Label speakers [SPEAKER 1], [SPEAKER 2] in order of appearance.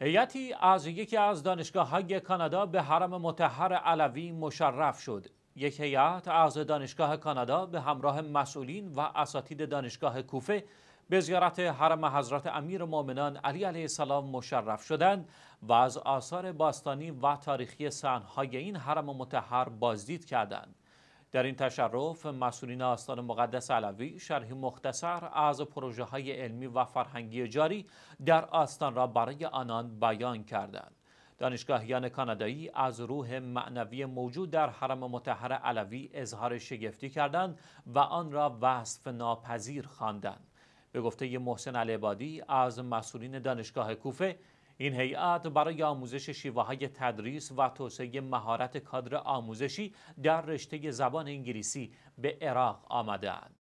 [SPEAKER 1] هیئتی از یکی از دانشگاه های کانادا به حرم متحر علوی مشرف شد. یک هیئت از دانشگاه کانادا به همراه مسئولین و اساتید دانشگاه کوفه به زیارت حرم حضرت امیر مؤمنان علی علیه السلام مشرف شدند و از آثار باستانی و تاریخی سنهای این حرم متحر بازدید کردند. در این تشرف مسئولین آستان مقدس علوی شرح مختصر از پروژه های علمی و فرهنگی جاری در آستان را برای آنان بیان کردند. دانشگاهیان کانادایی از روح معنوی موجود در حرم متحر علوی اظهار شگفتی کردند و آن را وصف ناپذیر خواندند. به گفته محسن علیبادی از مسئولین دانشگاه کوفه این هیئت برای آموزش شیوه های تدریس و توسعه مهارت کادر آموزشی در رشته زبان انگلیسی به عراق آمدند.